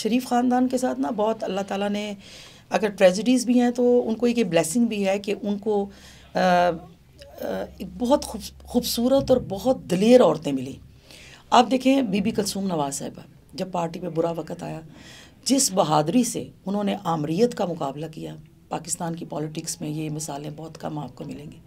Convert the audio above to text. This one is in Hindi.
शरीफ ख़ानदान के साथ ना बहुत अल्लाह ताला ने अगर ट्रेजडीज़ भी हैं तो उनको एक ब्लेसिंग भी है कि उनको आ, आ, एक बहुत खूबसूरत और बहुत दलेर औरतें मिली आप देखें बीबी कलसूम नवाज़ साहबा जब पार्टी में बुरा वक़्त आया जिस बहादरी से उन्होंने आमरीत का मुकाबला किया पाकिस्तान की पॉलिटिक्स में ये मिसालें बहुत कम आपको मिलेंगी